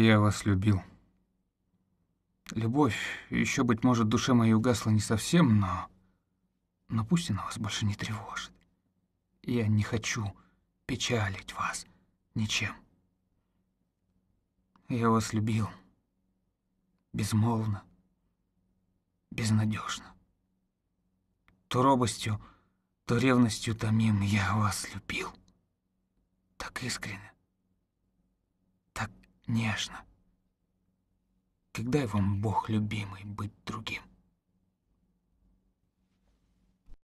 Я вас любил. Любовь, еще, быть может, душе моей угасла не совсем, но... Но пусть она вас больше не тревожит. Я не хочу печалить вас ничем. Я вас любил. Безмолвно. Безнадежно. То робостью, то ревностью томим я вас любил. Так искренне, нежно. Когда вам Бог любимый быть другим?